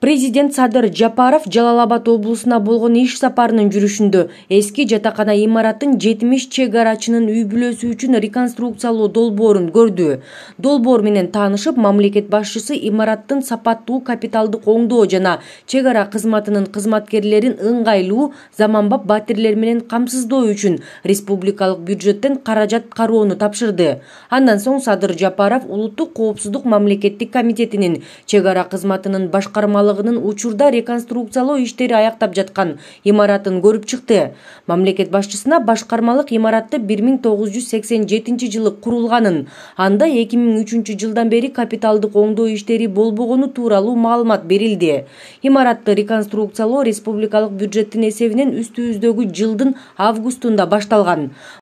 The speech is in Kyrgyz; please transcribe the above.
президент садыр жапаров жалал абад облусуна болгон иш сапарынын жүрүшүндө эски жатакана имаратын жетимиш чек арачынын үй бүлөсү үчүн реконструкциялоо долбоорун көрдү долбоор менен таанышып мамлекет башчысы имараттын сапаттуу капиталдык оңдоо жана чек ара кызматынын кызматкерлерин ыңгайлуу заманбап батирлер менен камсыздоо үчүн республикалык бюджеттен каражат кароону тапшырды андан соң садыр жапаров улуттук коопсуздук мамлекеттик комитетинин чек ара кызматынын башкармалы учурда реконструкциялоо иштери аяктап жаткан имаратын көрүп чыкты мамлекет башчысына башкармалык имаратты бир миң тогуз жүз сексен жетинчи жылы курулганын анда эки миң үчүнчү жылдан бери капиталдык оңдоо иштери болбогону тууралуу маалымат берилди имаратты реконструкциялоо республикалык бюджеттин эсебинен үстүбүздөгү жылдын августунда башталган